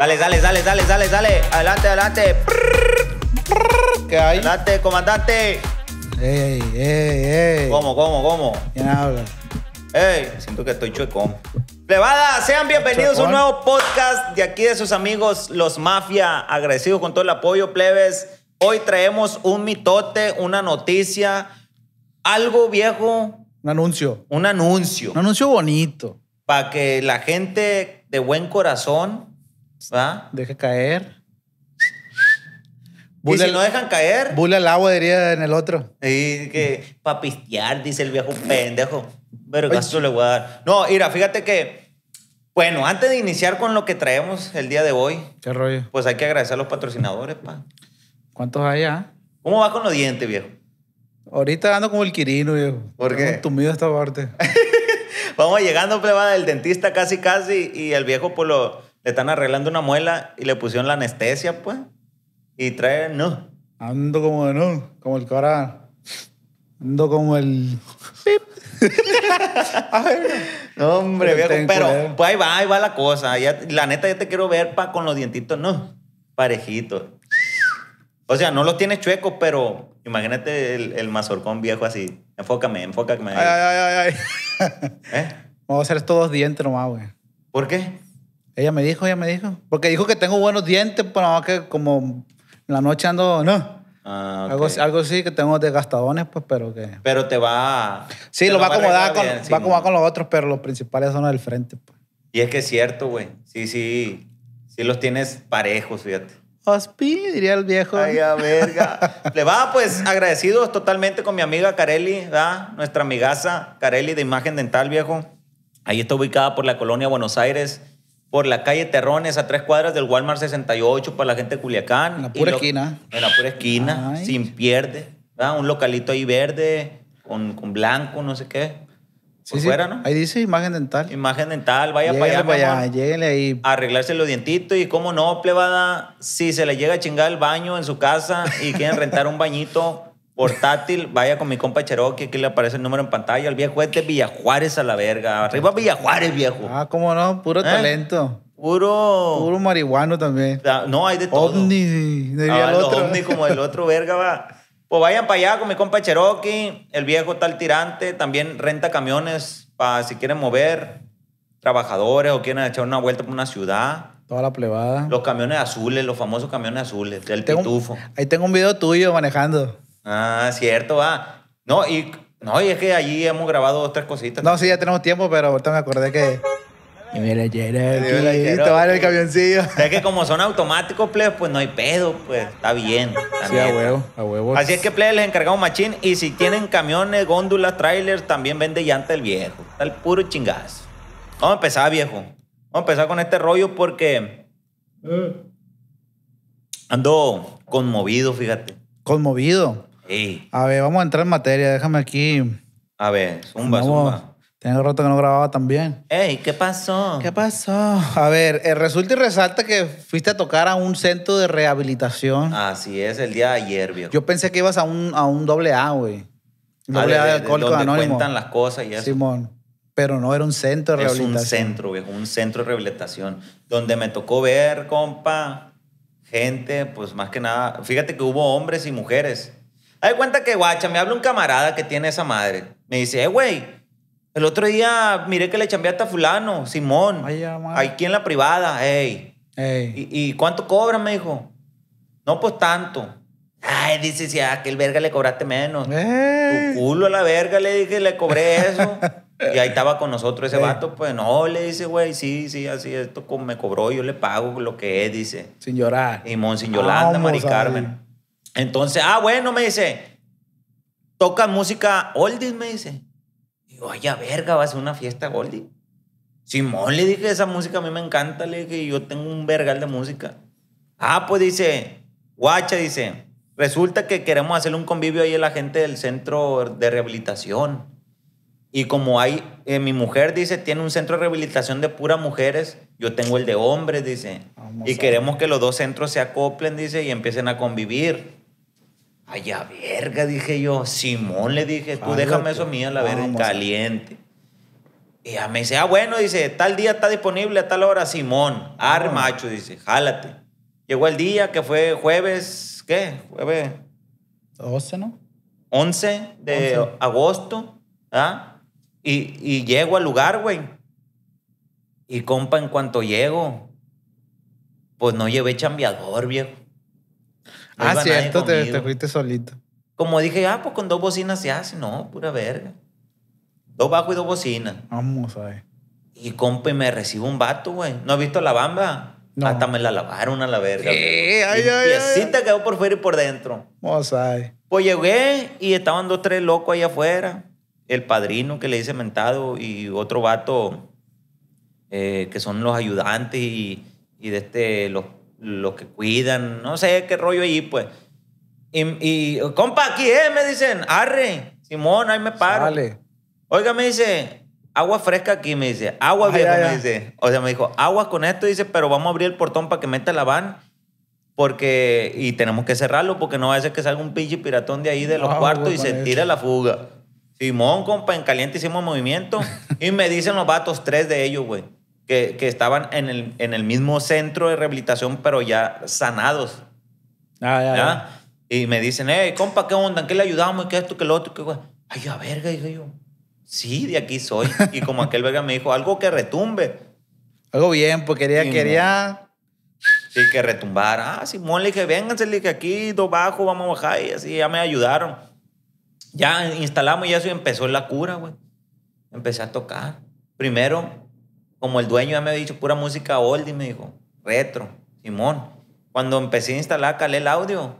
Dale, dale, dale, dale, dale, dale. Adelante, adelante. ¿Qué hay? Adelante, comandante. Ey, ey, ey. ¿Cómo, cómo, cómo? ¿Quién habla? Ey, siento que estoy chuecón. Levada, sean bienvenidos a un nuevo podcast de aquí de sus amigos Los Mafia. Agresivos con todo el apoyo, plebes. Hoy traemos un mitote, una noticia, algo viejo. Un anuncio. Un anuncio. Un anuncio bonito. Para que la gente de buen corazón ¿Va? caer. y no dejan caer. bule al agua, diría en el otro. Sí, que para pistear, dice el viejo pendejo. Pero gasto le voy a dar. No, mira, fíjate que. Bueno, antes de iniciar con lo que traemos el día de hoy. ¿Qué rollo? Pues hay que agradecer a los patrocinadores, pa. ¿Cuántos hay, ah? ¿Cómo va con los dientes, viejo? Ahorita ando como el Quirino, viejo. ¿Por qué? Tumido esta parte. Vamos llegando, plebada, del dentista casi, casi. Y el viejo, por pues, lo le están arreglando una muela y le pusieron la anestesia, pues. Y trae no. Ando como de no, como el cara. Ando como el. no, hombre, viejo. Pero pues ahí va, ahí va la cosa. Ya, la neta, ya te quiero ver pa, con los dientitos, no. Parejitos. O sea, no los tienes chuecos, pero imagínate el, mazorcón viejo así. Enfócame, enfócame. Ay, ay, ay, ay. ¿Eh? Vamos a hacer estos dos dientes nomás, güey. ¿Por qué? Ella me dijo, ella me dijo. Porque dijo que tengo buenos dientes, pero que como en la noche ando, no. Ah, algo, sí que tengo desgastadones, pues, pero que. Pero te va. Sí, lo, va a acomodar con, va con los otros, pero los principales son los del frente, pues. Y es que es cierto, güey. Sí, sí. Sí los tienes parejos, fíjate. ospi diría el viejo. Ay, a verga. Le va, pues, agradecidos totalmente con mi amiga Carelli, ¿verdad? Nuestra amigaza Carelli de Imagen Dental, viejo. Ahí está ubicada por la colonia Buenos Aires por la calle Terrones, a tres cuadras del Walmart 68 para la gente de Culiacán. En la pura esquina. En la pura esquina, sin pierde. Un localito ahí verde, con, blanco, no sé qué. Por fuera, ¿no? Ahí dice imagen dental. Imagen dental, vaya para allá. Para ahí. Arreglarse los dientitos y cómo no, plebada, si se le llega a chingar el baño en su casa y quieren rentar un bañito portátil, vaya con mi compa Cherokee, aquí le aparece el número en pantalla. El viejo es de Villajuárez a la verga. Arriba Villajuárez, viejo. Ah, cómo no, puro ¿Eh? talento. Puro. Puro marihuano también. No, hay de todo. Omni, de ah, otro. Omni como el otro verga, va. Pues vayan para allá con mi compa Cherokee, el viejo tal tirante, también renta camiones para si quieren mover trabajadores o quieren echar una vuelta por una ciudad. Toda la plebada. Los camiones azules, los famosos camiones azules, del tetufo pitufo. ahí tengo un video tuyo manejando. Ah, cierto, va. No, y, no, y es que allí hemos grabado dos, tres cositas. No, sí, ya tenemos tiempo, pero ahorita me acordé que... Mira, Te va en el camioncillo. Es que como son automáticos, pues no hay pedo, pues está bien. Sí, a huevo, a huevo. Así es que, plebes, les encargamos machín. Y si tienen camiones, góndulas, trailers, también vende llanta el viejo. Está el puro chingazo. Vamos a empezar, viejo. Vamos a empezar con este rollo porque eh. ando conmovido, fíjate. ¿Conmovido? A ver, vamos a entrar en materia, déjame aquí. A ver, zumba, zumba. Tengo rato que no grababa también. Ey, ¿qué pasó? ¿Qué pasó? A ver, eh, resulta y resalta que fuiste a tocar a un centro de rehabilitación. Así es, el día de ayer, viejo. Yo pensé que ibas a un, a un doble A, güey. A de, ah, donde cuentan las cosas y eso. Simón. Pero no, era un centro de rehabilitación. Es un centro, viejo, un centro de rehabilitación. Donde me tocó ver, compa, gente, pues más que nada. Fíjate que hubo hombres y mujeres. Hay cuenta que, guacha, me habla un camarada que tiene esa madre. Me dice, eh, güey, el otro día miré que le chambeaste a fulano, Simón, Ahí aquí en la privada, ey. ey. ¿Y, cuánto cobra? Me dijo. No, pues tanto. Ay, dice, si a ah, aquel verga le cobraste menos. Tu culo a la verga le dije, le cobré eso. y ahí estaba con nosotros ese vato, pues no, le dice, güey, sí, sí, así, esto me cobró, yo le pago lo que es, dice. Sin llorar. Simón, sin Yolanda, Mari Carmen. Entonces, ah, bueno, me dice, toca música oldies, me dice. Digo, oye, verga, va a ser una fiesta oldies. Simón, le dije, esa música a mí me encanta, le dije, yo tengo un vergal de música. Ah, pues dice, guacha, dice, resulta que queremos hacer un convivio ahí a la gente del centro de rehabilitación. Y como hay, eh, mi mujer dice, tiene un centro de rehabilitación de puras mujeres, yo tengo el de hombres, dice. y queremos que los dos centros se acoplen, dice, y empiecen a convivir. Ay, verga, dije yo. Simón le dije, tú déjame eso mío la verga, caliente. Y ella me dice, ah, bueno, dice, tal día está disponible a tal hora, Simón. Ah, macho, dice, jálate. Llegó el día que fue jueves, ¿qué? Jueves. 12, ¿no? 11 de agosto, ¿ah? Y, y llego al lugar, güey. Y compa, en cuanto llego, pues no llevé chambeador, viejo ah, cierto, te, fuiste solito. Como dije, ah, pues con dos bocinas se hace. No, pura verga. Dos bajos y dos bocinas. Vamos, Y compa, y me recibo un vato, güey. ¿No has visto la bamba? Hasta me la lavaron a la verga. Y Ay, ay, quedó por fuera y por dentro. ver. Pues llegué y estaban dos, tres locos ahí afuera. El padrino que le hice mentado y otro vato eh, que son los ayudantes y, y de este, los lo que cuidan, no sé qué rollo ahí, pues. Y, compa, aquí, ¿eh? Me dicen, arre, Simón, ahí me paro. Oiga, me dice, agua fresca aquí, me dice, agua vieja me dice. O sea, me dijo, agua con esto, dice, pero vamos a abrir el portón para que meta la van. Porque, y tenemos que cerrarlo porque no va a ser que salga un pinche piratón de ahí de los cuartos y se tire la fuga. Simón, compa, en caliente hicimos movimiento. y me dicen los vatos, tres de ellos, güey que, estaban en el, en el, mismo centro de rehabilitación, pero ya sanados. Ah, ya, ya. Y me dicen, hey, compa, ¿qué onda? qué le ayudamos? ¿Qué esto? ¿Qué lo otro? ¿Qué güey? Ay, a verga, digo yo. Sí, de aquí soy. Y como aquel verga me dijo, algo que retumbe. Algo bien, pues quería, quería... Sí, que retumbara. Ah, Simón, le dije, vénganse, le dije, aquí, dos bajo, vamos a bajar. Y así ya me ayudaron. Ya instalamos y eso y empezó la cura, güey. Empecé a tocar. Primero, como el dueño ya me había dicho pura música oldie, me dijo, retro, Simón. Cuando empecé a instalar, calé el audio.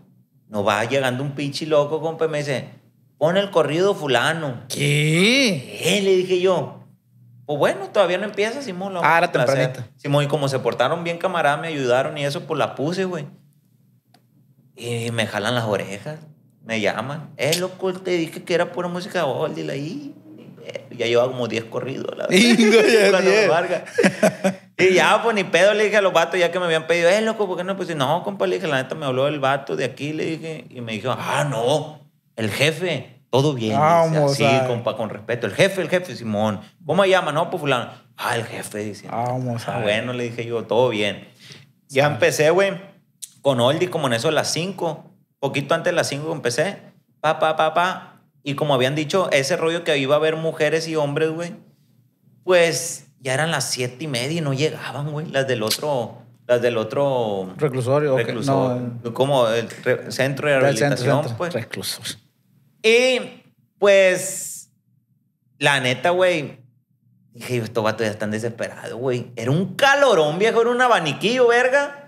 Nos va llegando un pinche loco, compa, y me dice, pon el corrido fulano. ¿Qué? ¿Qué? Eh, le dije yo. Pues bueno, todavía no empieza, Simón. ah, era tempranito. Simón, y como se portaron bien camarada, me ayudaron y eso, pues la puse, güey. Y me jalan las orejas, me llaman. Eh, loco, te dije que era pura música oldie, ahí. Eh, ya llevaba como 10 corridos. La verdad. y ya, pues ni pedo le dije a los vatos ya que me habían pedido, eh, loco, ¿por qué no? Pues no, compa, le dije, la neta me habló el vato de aquí, le dije, y me dijo, ah, no, el jefe, todo bien. Vamos, así, compa, con respeto. El jefe, el jefe, Simón. ¿Cómo me llama? No, pues fulano. Ah, el jefe, dice. Vamos, ah, bueno, le dije yo, todo bien. Ya empecé, güey, con Oldie como en eso de las 5, poquito antes de las 5 empecé. Pa, pa, pa, pa y como habían dicho, ese rollo que iba a haber mujeres y hombres, güey, pues ya eran las siete y media y no llegaban, güey, las del otro, las del otro... Reclusorio. Eh. como el centro de rehabilitación, pues. Y, pues, la neta, güey, dije, estos vatos ya están desesperados, güey. Era un calorón, viejo, era un abaniquillo, verga.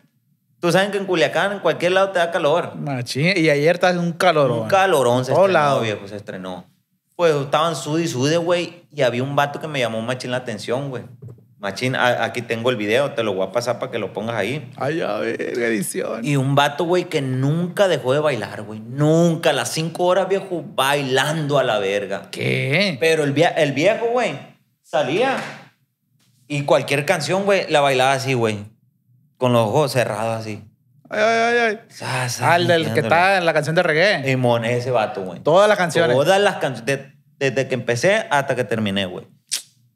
Tú sabes que en Culiacán, en cualquier lado te da calor. Machín. Y ayer está un calorón. Un calorón se estrenó, viejo, se estrenó. Pues estaban y sude, güey, y había un vato que me llamó machín la atención, güey. Machín, aquí tengo el video, te lo voy a pasar para que lo pongas ahí. Ay, a ver, edición. Y un vato, güey, que nunca dejó de bailar, güey. Nunca, las cinco horas, viejo, bailando a la verga. ¿Qué? Pero el viejo, güey, salía y cualquier canción, güey, la bailaba así, güey con los ojos cerrados así. Ay, ay, ay. Al ah, del que está en la canción de reggae. Y mon, ese vato, güey. Todas las canciones. Todas las canciones. Desde que empecé hasta que terminé, güey.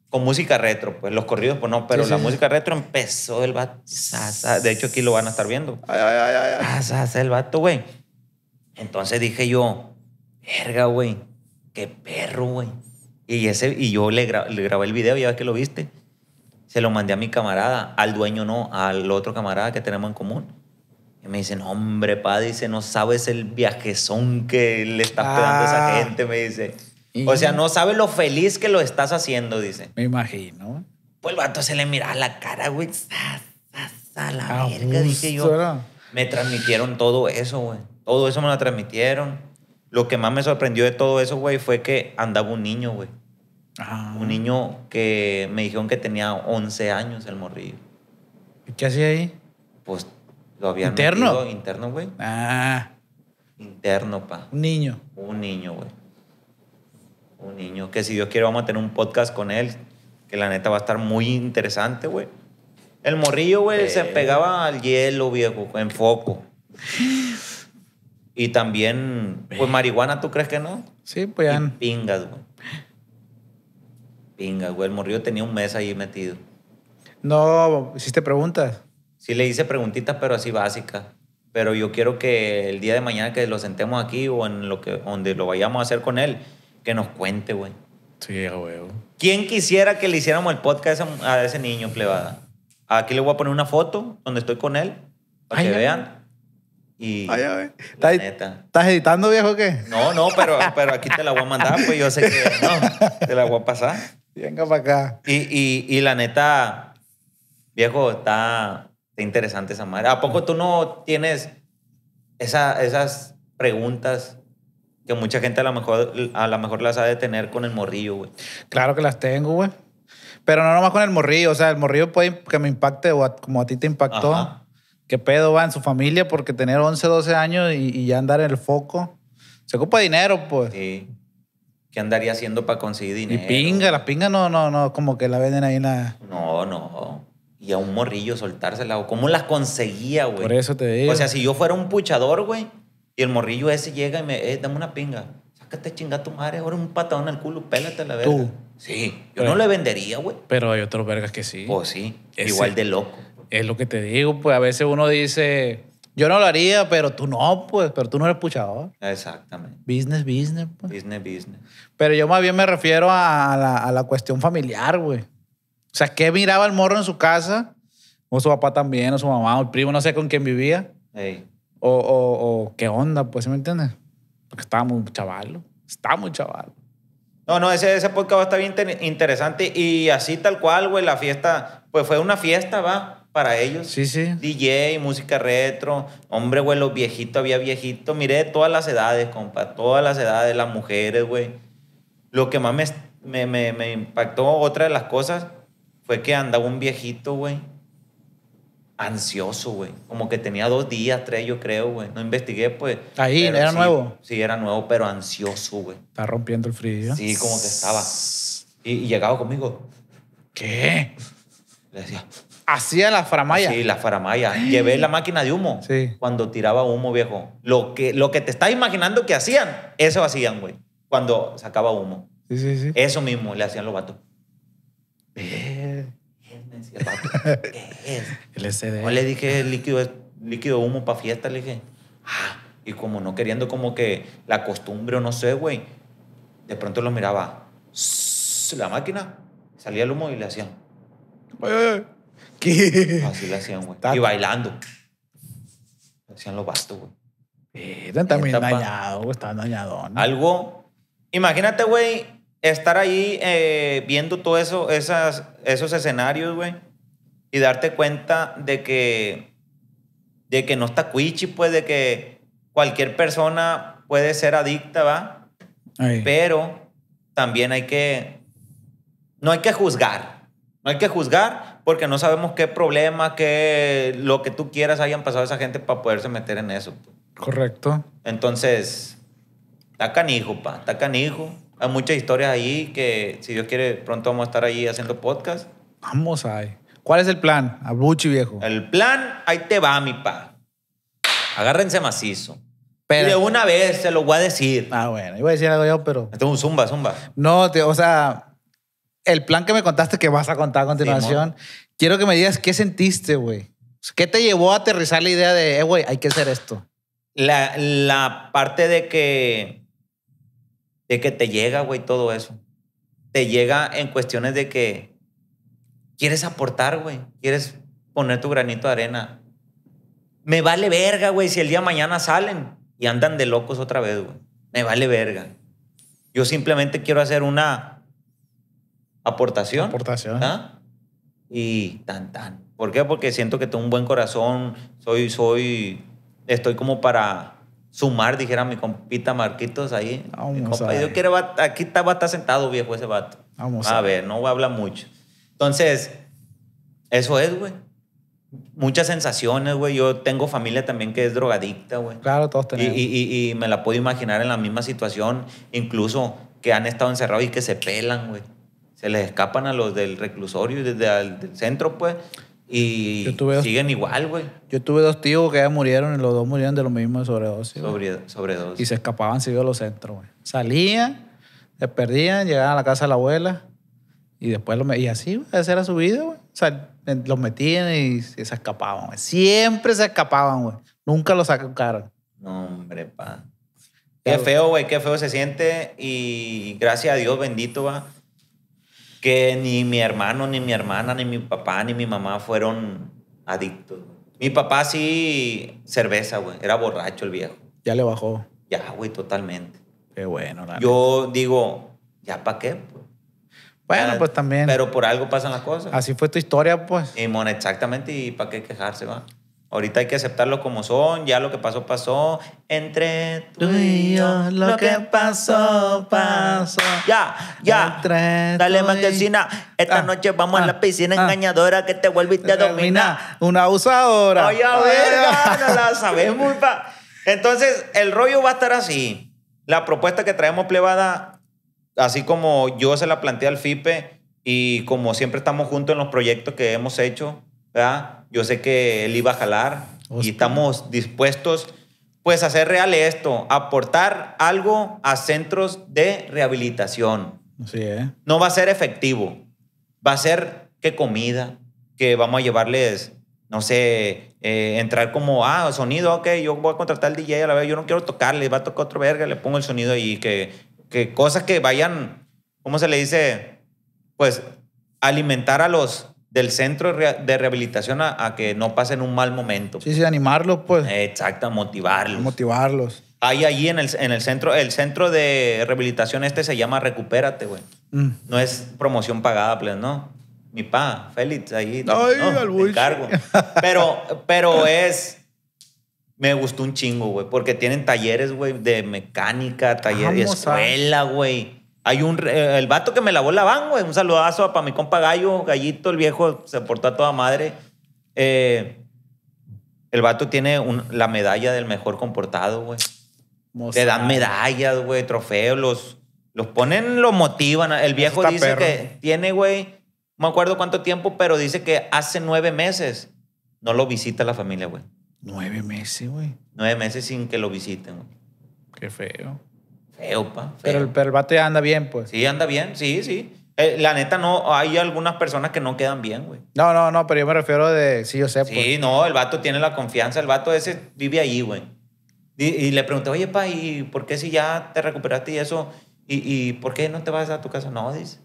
Con música retro, pues los corridos, pues no, pero la música retro empezó el vato. de hecho, aquí lo van a estar viendo. Ay, ay, ay. ay. el vato, güey. Entonces dije yo, verga, güey. Qué perro, güey. Y, ese, y yo le grabé el video, ya ves que lo viste. Se lo mandé a mi camarada, al dueño no, al otro camarada que tenemos en común. Y me dice, no hombre, pa, dice, no sabes el viajezón que le estás esa ah. gente, me dice. O sea, no sabes lo feliz que lo estás haciendo, dice. Me imagino. Pues el vato se le miraba la cara, güey. A la verga, dije yo. Me transmitieron todo eso, güey. Todo eso me lo transmitieron. Lo que más me sorprendió de todo eso, güey, fue que andaba un niño, güey. Ah. Un niño que me dijeron que tenía 11 años el morrillo. ¿Y qué hacía ahí? Pues lo había ¿Interno? interno, güey. Ah. Interno, pa. Un niño. Un niño, güey. Un niño que si Dios quiere vamos a tener un podcast con él, que la neta va a estar muy interesante, güey. El morrillo, güey, se pegaba al hielo, viejo, en foco. Y también, pues marihuana, ¿tú crees que no? Sí, pues ya. pingas, güey. Pinga, güey, el morrido tenía un mes ahí metido. No, hiciste preguntas. Sí, le hice preguntitas, pero así básicas. Pero yo quiero que el día de mañana que lo sentemos aquí o en lo que, donde lo vayamos a hacer con él, que nos cuente, güey. Sí, güey. ¿Quién quisiera que le hiciéramos el podcast a ese niño, plebada? Aquí le voy a poner una foto donde estoy con él, para que vean. Y ah, ¿Estás editando, viejo, qué? No, no, pero, pero aquí te la voy a mandar, pues yo sé que no, te la voy a pasar. Venga para acá. Y, y, y la neta, viejo, está, interesante esa madre. ¿A poco tú no tienes esa, esas preguntas que mucha gente a lo mejor, a lo mejor las ha de tener con el morrillo, güey? Claro que las tengo, güey. Pero no nomás con el morrillo, o sea, el morrillo puede que me impacte o como a ti te impactó qué pedo va en su familia, porque tener 11, 12 años y, ya andar en el foco, se ocupa dinero, pues. Sí. ¿Qué andaría haciendo para conseguir dinero? Y pinga, la pinga no, no, no, como que la venden ahí nada. No, no. Y a un morrillo soltársela, ¿cómo las conseguía, güey? Por eso te digo. O sea, si yo fuera un puchador, güey, y el morrillo ese llega y me, eh, dame una pinga. Sácate chinga tu madre, ahora un patadón al culo, pélate la verga. ¿Tú? Sí. Yo no le vendería, güey. Pero hay otros vergas que sí. Pues sí. Igual de loco. Es lo que te digo, pues a veces uno dice, yo no lo haría, pero tú no, pues, pero tú no eres puchador. Exactamente. Business, business, pues. Business, business. Pero yo más bien me refiero a la, a la cuestión familiar, güey. O sea, ¿qué miraba el morro en su casa? O su papá también, o su mamá, o el primo, no sé con quién vivía. O, o, qué onda, pues, me entiendes? Porque estaba muy chaval, estaba muy chaval. No, no, ese, ese podcast está bien interesante y así tal cual, güey, la fiesta, pues fue una fiesta, va para ellos. Sí, sí. DJ, música retro, hombre, güey, los viejitos, había viejitos. Miré todas las edades, compa, todas las edades, las mujeres, güey. Lo que más me, me, me, impactó, otra de las cosas, fue que andaba un viejito, güey, ansioso, güey. Como que tenía dos días, tres, yo creo, güey. No investigué, pues. Ahí, era nuevo. Sí, era nuevo, pero ansioso, güey. Está rompiendo el frío. Sí, como que estaba. Y, y llegaba conmigo. ¿Qué? Le decía, Hacía la faramaya. Sí, la faramaya. Llevé la máquina de humo. Sí. Cuando tiraba humo, viejo. Lo que, lo que te estás imaginando que hacían, eso hacían, güey. Cuando sacaba humo. Sí, sí, sí. Eso mismo le hacían los vatos. ¿Qué es? el ¿Qué le dije líquido, líquido humo para fiesta, le dije. Ah, y como no queriendo como que la costumbre o no sé, güey. De pronto lo miraba. La máquina. Salía el humo y le hacían. Así hacían, güey. Y bailando. Hacían lo bastos, güey. también dañados, güey. Estaban dañados. Algo. Imagínate, güey, estar ahí eh, viendo todo eso, esas, esos escenarios, güey. Y darte cuenta de que. De que no está cuichi, pues, de que cualquier persona puede ser adicta, ¿va? Pero también hay que. No hay que juzgar. No hay que juzgar porque no sabemos qué problema, qué lo que tú quieras hayan pasado esa gente para poderse meter en eso. Correcto. Entonces, está canijo, pa, está canijo. Hay muchas historias ahí que, si Dios quiere, pronto vamos a estar ahí haciendo podcast. Vamos ahí. ¿Cuál es el plan? Abuchi, viejo. El plan, ahí te va, mi pa. Agárrense macizo. Pero, de una vez se lo voy a decir. Ah, bueno, iba a decir algo yo, pero. Esto es un zumba, zumba. No, o sea, el plan que me contaste que vas a contar a continuación, quiero que me digas qué sentiste, güey. ¿Qué te llevó a aterrizar la idea de, eh, güey, hay que hacer esto? La, la, parte de que, de que te llega, güey, todo eso. Te llega en cuestiones de que quieres aportar, güey. Quieres poner tu granito de arena. Me vale verga, güey, si el día de mañana salen y andan de locos otra vez, güey. Me vale verga. Yo simplemente quiero hacer una aportación. Aportación. ¿Ah? Y tan, tan. ¿Por qué? Porque siento que tengo un buen corazón, soy, soy, estoy como para sumar, dijera mi compita Marquitos ahí. a ver. Yo aquí está, sentado viejo ese vato. Vamos a, a ver, no voy a hablar mucho. Entonces, eso es, güey. Muchas sensaciones, güey. Yo tengo familia también que es drogadicta, güey. Claro, todos tenemos. y me la puedo imaginar en la misma situación, incluso que han estado encerrados y que se pelan, güey se les escapan a los del reclusorio y desde el del centro, pues. Y siguen igual, güey. Yo tuve dos tíos que ya murieron y los dos murieron de lo mismo de sobredosis. Sobre, sobredosis. Y se escapaban seguido los centros, güey. Salían, se perdían, llegaban a la casa de la abuela y después lo Y así, güey, esa era su vida, güey. O sea, los metían y se escapaban, güey. Siempre se escapaban, güey. Nunca los sacaron. No, hombre, pa. Qué feo, güey, qué feo se siente y gracias a Dios bendito, va ni mi hermano, ni mi hermana, ni mi papá, ni mi mamá fueron adictos. Mi papá sí cerveza, güey. Era borracho el viejo. Ya le bajó. Ya, güey, totalmente. Qué bueno. Yo digo, ¿ya para qué? Pues? Bueno, pues también. Pero por algo pasan las cosas. Así fue tu historia, pues. Y, exactamente, y para qué quejarse, va. Ahorita hay que aceptarlo como son, ya lo que pasó, pasó. Entre tú y yo, lo, que, pasó, pasó. Ya, ya. Entre Dale, Manquecina. Esta ah, noche vamos a la ah, piscina ah. engañadora que te vuelve y te domina. Una abusadora. Oye, a ver, la sabemos, Entonces, el rollo va a estar así. La propuesta que traemos plebada, así como yo se la planteé al FIPE y como siempre estamos juntos en los proyectos que hemos hecho, yo sé que Él iba a jalar y estamos dispuestos pues a hacer real esto, aportar algo a centros de rehabilitación. No va a ser efectivo, va a ser que comida, que vamos a llevarles, no sé, eh, entrar como, ah, sonido, ok, yo voy a contratar al DJ a la vez, yo no quiero tocarle, va a tocar otro verga, le pongo el sonido y que, que cosas que vayan, ¿cómo se le dice? Pues alimentar a los, del centro de rehabilitación a, que no pasen un mal momento. Sí, sí, animarlos, pues. Exacto, motivarlos. Motivarlos. Hay allí en el, en el centro, el centro de rehabilitación este se llama Recupérate, güey. Mm. No es promoción pagada, pues, ¿no? Mi pa, Félix, ahí. Ay, cargo. Pero, pero es... Me gustó un chingo, güey, porque tienen talleres, güey, de mecánica, talleres de escuela, güey hay un, eh, el vato que me lavó la van, güey. Un saludazo para mi compa Gallo, Gallito, el viejo, se portó a toda madre. Eh, el vato tiene la medalla del mejor comportado, güey. Te dan medallas, güey, trofeos, los, los ponen, los motivan. El viejo dice que tiene, güey, no me acuerdo cuánto tiempo, pero dice que hace nueve meses no lo visita la familia, güey. Nueve meses, güey. Nueve meses sin que lo visiten, güey. Qué feo. Pero, el, vato ya anda bien, pues. Sí, anda bien, sí, sí. Eh, la neta, no, hay algunas personas que no quedan bien, güey. No, no, no, pero yo me refiero de, sí, yo sé. Pues. Sí, no, el vato tiene la confianza, el vato ese vive ahí, güey. Y, le pregunté, oye, pa, ¿y por qué si ya te recuperaste y eso? ¿Y, por qué no te vas a tu casa? No, dice.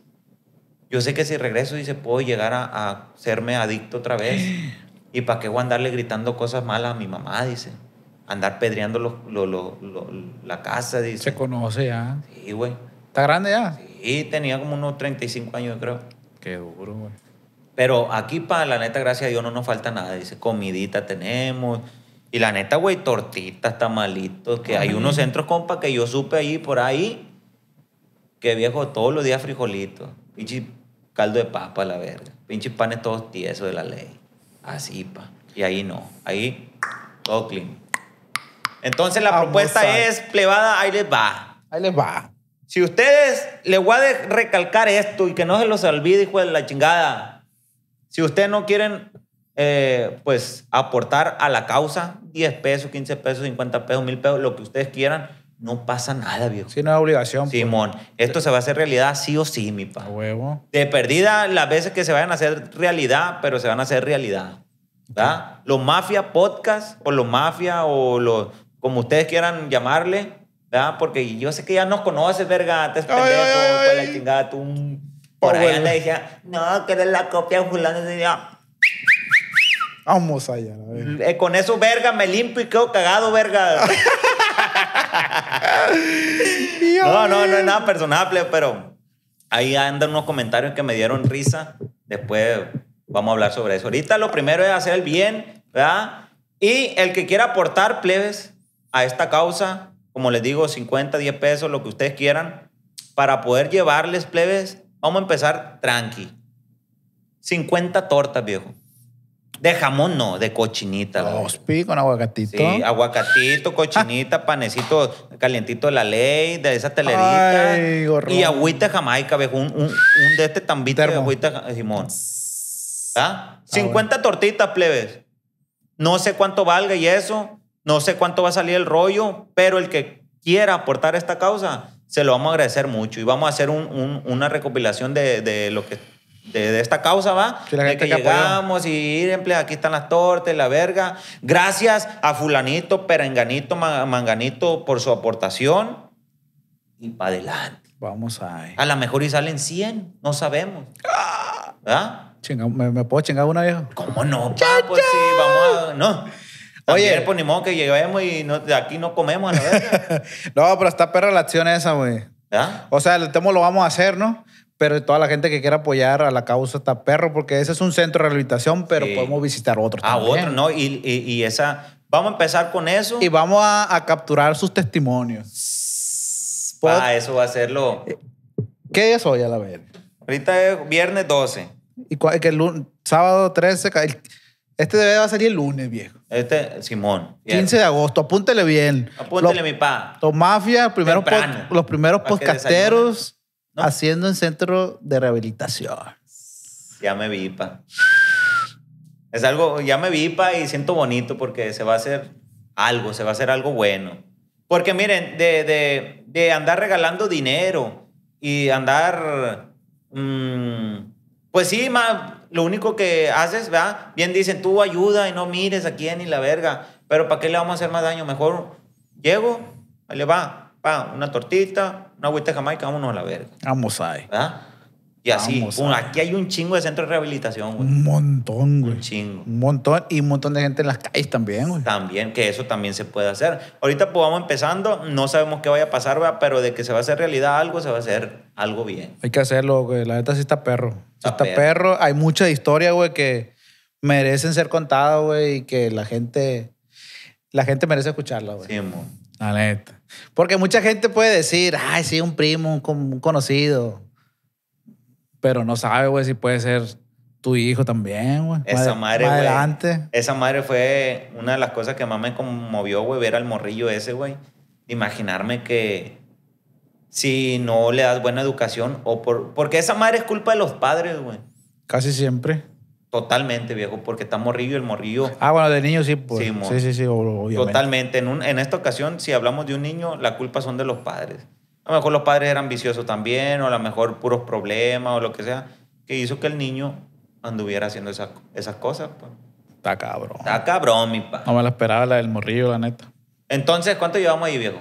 Yo sé que si regreso, dice, puedo llegar a, a serme adicto otra vez. ¿Y para qué voy a andarle gritando cosas malas a mi mamá? Dice andar pedreando la casa. Dice. Se conoce ya. Ah. Sí, güey. ¿Está grande ya? Sí, tenía como unos 35 años, creo. Qué duro, güey. Pero aquí, para la neta, gracias a Dios, no nos falta nada. Dice, comidita tenemos. Y la neta, güey, tortitas, tamalitos, que hay unos centros, compa, que yo supe ahí, por ahí, que viejo, todos los días frijolitos. Pinche caldo de papa, la verga. Pinche panes todos tiesos de la ley. Así, pa. Y ahí no. Ahí, todo clean. Entonces la propuesta es, plebada, ahí les va. Ahí les va. Si ustedes, les voy a recalcar esto y que no se los olvide, hijo de la chingada. Si ustedes no quieren, eh, pues, aportar a la causa 10 pesos, 15 pesos, 50 pesos, 1000 pesos, lo que ustedes quieran, no pasa nada, viejo. Sí, no es obligación. Pues. Simón, esto se va a hacer realidad sí o sí, mi pa. De perdida, las veces que se vayan a hacer realidad, pero se van a hacer realidad. ¿Verdad? Los Mafia Podcast o los Mafia o los como ustedes quieran llamarle, ¿verdad? Porque yo sé que ya nos conoces, verga, te es pendejo, ay, la chingada, tú... Por, ahí le decía, no, que eres la copia de fulano, y decía, Vamos allá. A ver. Eh, con eso, verga, me limpio y quedo cagado, verga. no, no, no es nada personal, pero ahí andan unos comentarios que me dieron risa. Después vamos a hablar sobre eso. Ahorita lo primero es hacer el bien, ¿verdad? Y el que quiera aportar, plebes, a esta causa, como les digo, 50, 10 pesos, lo que ustedes quieran, para poder llevarles plebes. Vamos a empezar tranqui. 50 tortas, viejo. De jamón no, de cochinita. Ospi con aguacatito. Sí, aguacatito, cochinita, panecito calientito de la ley, de esa telerita. y agüita jamaica, viejo. Un, de este tambito de agüita Simón. ¿Ah? 50 ah, tortitas, plebes. No sé cuánto valga y eso. No sé cuánto va a salir el rollo, pero el que quiera aportar a esta causa, se lo vamos a agradecer mucho. Y vamos a hacer una recopilación de, lo que de, esta causa, ¿va? Sí, que, llegamos y emplea. aquí están las tortas, la verga. Gracias a fulanito, perenganito, manganito por su aportación. Y para adelante. Vamos a... Eh. A lo mejor y salen 100, no sabemos. ¿Verdad? Ah. ¿Ah? Chinga, ¿me, puedo chingar una vieja? ¿Cómo no? Pa? Pues sí, vamos a... No. Oye, pues ni modo que lleguemos y de aquí no comemos a la no, pero está perra la acción esa, güey. ¿Ah? O sea, el tema lo vamos a hacer, ¿no? Pero toda la gente que quiera apoyar a la causa está perro, porque ese es un centro de rehabilitación, pero podemos visitar otros ah, también. Ah, otro, ¿no? Y, y, esa. Vamos a empezar con eso. Y vamos a, a capturar sus testimonios. Ah, eso va a ser ¿Qué día es hoy a la vez? Ahorita es viernes 12. ¿Y qué que sábado 13? Este debe va a salir el lunes, viejo. Este, Simón. 15 de agosto, apúntele bien. Apúntele, mi pa. Tomafia, los primeros podcasteros haciendo en centro de rehabilitación. Ya me vi, pa. Es algo, ya me vi, pa, y siento bonito porque se va a hacer algo, se va a hacer algo bueno. Porque miren, de, de, de andar regalando dinero y andar, mm, pues sí, más lo único que haces, ¿verdad? Bien dicen, tú ayuda y no mires a quién ni la verga, pero ¿para qué le vamos a hacer más daño? Mejor llego, ahí le va, pa, una tortita, una agüita de jamaica, vámonos a la verga. Vamos ahí. ¿Verdad? Y así, aquí hay un chingo de centros de rehabilitación, güey. Un montón, güey. Un chingo. Un montón y un montón de gente en las calles también, güey. También, que eso también se puede hacer. Ahorita pues vamos empezando, no sabemos qué vaya a pasar, güey, pero de que se va a hacer realidad algo, se va a hacer algo bien. Hay que hacerlo, güey. La neta sí está perro. Sí está, perro. Hay mucha historia, güey, que merecen ser contadas, güey, y que la gente, la gente merece escucharla, güey. Sí, La neta. Porque mucha gente puede decir, ay, sí, un primo, un conocido pero no sabe, güey, si puede ser tu hijo también, güey. Esa madre, güey. Adelante. Esa madre fue una de las cosas que más me conmovió, güey, ver al morrillo ese, güey. Imaginarme que si no le das buena educación o por... Porque esa madre es culpa de los padres, güey. Casi siempre. Totalmente, viejo, porque está morrillo el morrillo. Ah, bueno, de niño sí, pues. Sí, sí, sí, obviamente. Totalmente. En, un, en esta ocasión, si hablamos de un niño, la culpa son de los padres. A lo mejor los padres eran viciosos también, o a lo mejor puros problemas, o lo que sea, que hizo que el niño anduviera haciendo esas, esas cosas. Pues. Está cabrón. Está cabrón, mi padre. No me la esperaba la del morrillo, la neta. Entonces, ¿cuánto llevamos ahí, viejo?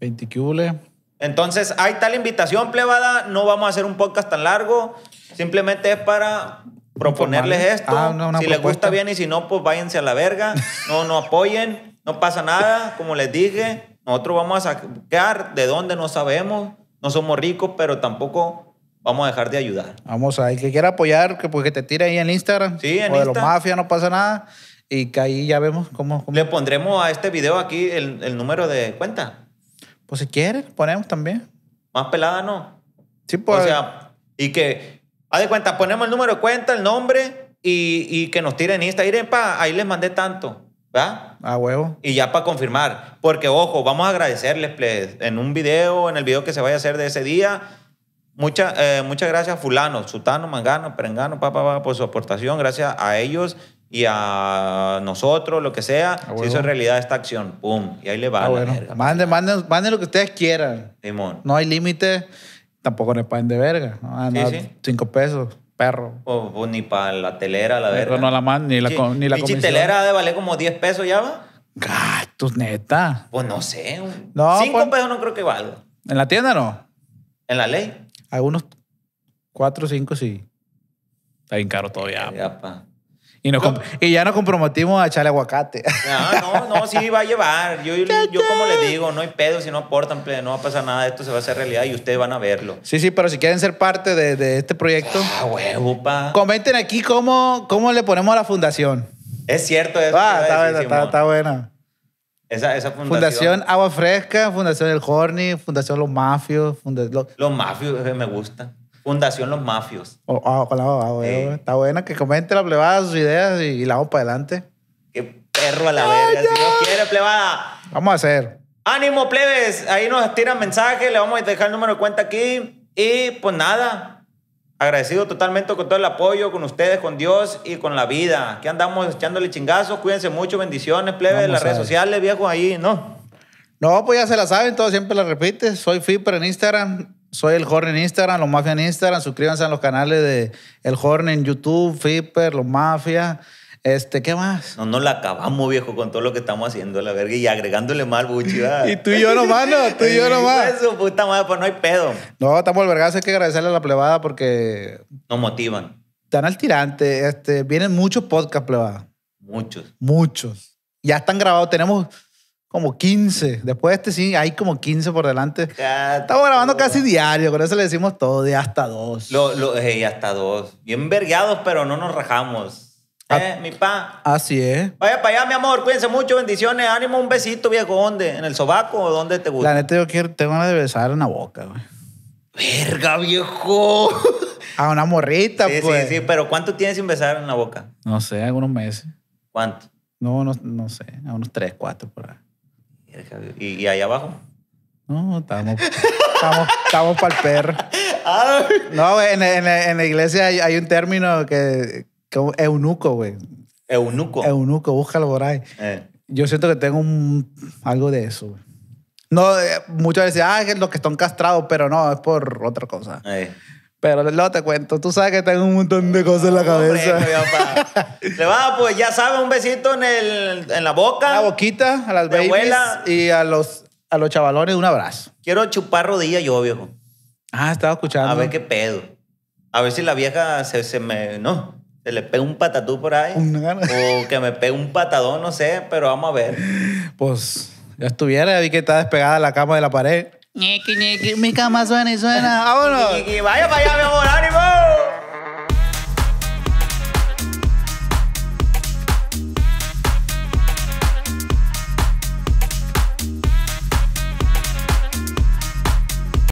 20 cubles. Entonces, hay tal invitación, plebada. No vamos a hacer un podcast tan largo. Simplemente es para proponerles esto. Ah, si les gusta bien y si no, pues váyanse a la verga. No, no apoyen. No pasa nada, como les dije. Nosotros vamos a sacar de dónde no sabemos, no somos ricos, pero tampoco vamos a dejar de ayudar. Vamos a, el que quiera apoyar, que, pues, te tire ahí en Instagram. Sí, en o de los mafias, no pasa nada. Y que ahí ya vemos cómo, Le pondremos a este video aquí el, número de cuenta. Pues si quieres, ponemos también. Más pelada no. Sí, pues. O sea, y que, haz de cuenta, ponemos el número de cuenta, el nombre y, que nos tiren Instagram Miren, pa, ahí les mandé tanto. A huevo. Y ya para confirmar, porque ojo, vamos a agradecerles en un video, en el video que se vaya a hacer de ese día. muchas eh, muchas gracias a fulano, sutano, mangano, perengano, papá, por su aportación. Gracias a ellos y a nosotros, lo que sea, se hizo realidad esta acción. ¡Pum! Y ahí le va. a bueno. manden, manden, lo que ustedes quieran. No hay límite, tampoco le paguen de verga. No, no, Cinco pesos perro. Oh, pues, ni para la telera, la verdad. Pero pues, No la más, ni la, con ni la comisión. telera de valer como 10 pesos ya va. Gastos, pues, neta. Pues no sé. No, 5 pues, pesos no creo que valga. ¿En la tienda no? ¿En la ley? Algunos 4 o 5 sí. Está bien caro todavía. Ya, pa. Y, ya nos comprometimos a echarle aguacate. No, no, no, sí va a llevar. Yo, como le digo, no hay pedo si no aportan, pues, no va a pasar nada. Esto se va a hacer realidad y ustedes van a verlo. Sí, sí, pero si quieren ser parte de, este proyecto. Ah, huevo, pa. Comenten aquí cómo, cómo le ponemos a la fundación. Es cierto eso. Ah, está, buena, está, Esa, fundación. Agua Fresca, Fundación El Horny, Fundación Los Mafios. Los Mafios, eh, me gusta. Fundación Los Mafios. Oh, ah, ah, ah, está buena que comente la plebada sus ideas y, la vamos para adelante. Qué perro a la verga. Si quiere, plebada. Vamos a hacer. Ánimo, plebes. Ahí nos tiran mensajes. Le vamos a dejar el número de cuenta aquí. Y pues nada. Agradecido totalmente con todo el apoyo, con ustedes, con Dios y con la vida. Aquí andamos echándole chingazos. Cuídense mucho. Bendiciones, plebes. las redes sociales, viejos, ahí, ¿no? No, pues ya se la saben, todo siempre la repites. Soy Fiper en Instagram, soy el Horn en Instagram, los Mafia en Instagram. Suscríbanse a los canales de El Horn en YouTube, Flipper, los Mafia. Este, ¿qué más? No, no la acabamos, viejo, con todo lo que estamos haciendo, la verga, y agregándole más buchi. y tú y yo nomás, ¿no? Tú y yo nomás. Eso, puta madre, pues no hay pedo. No, estamos al hay que agradecerle a la plebada porque. Nos motivan. Están al tirante. Este, vienen muchos podcasts, plebada. Muchos. Muchos. Ya están grabados. Tenemos como 15. Después de este sí, hay como 15 por delante. Estamos grabando casi diario, con eso le decimos todo, de hasta dos. Lo, lo, hasta dos. Bien vergueados, pero no nos rajamos. Ah. ¿Eh, mi pa? Así es. Vaya para allá, mi amor. Cuídense mucho. Bendiciones. Ánimo. Un besito, viejo. ¿Dónde? ¿En el sobaco o dónde te gusta? La neta, yo quiero, tengo ganas de besar en la boca, güey. Verga, viejo. A una morrita, pues. Sí, sí, pero ¿cuánto tienes sin besar en la boca? No sé, algunos meses. ¿Cuánto? No, no, no sé. A unos tres, cuatro por ahí. ¿Y, ahí abajo? No, estamos, estamos, para el perro. No, en, en, en la iglesia hay, un término que, es eunuco, güey. Eunuco. Eunuco, búscalo por ahí. Eh. Yo siento que tengo un, algo de eso, güey. No, eh, muchas veces, ah, es los que están castrados, pero no, es por otra cosa. Eh. Pero luego te cuento, tú sabes que tengo un montón de cosas en la cabeza. Le va, pues ya sabes, un besito en, el, en la boca. La boquita, a las babies y a los, a los chavalones un abrazo. Quiero chupar rodilla yo, viejo. Ah, estaba escuchando. A ver qué pedo. A ver si la vieja se, me... No, se le pega un patatú por ahí. o que me pegue un patadón, no sé, pero vamos a ver. Pues ya estuviera, vi que está despegada la cama de la pared. Ñequi, ñequi, mi cama suena y suena. ¡Vámonos! Ñequi, vaya para allá, mi amor, ánimo.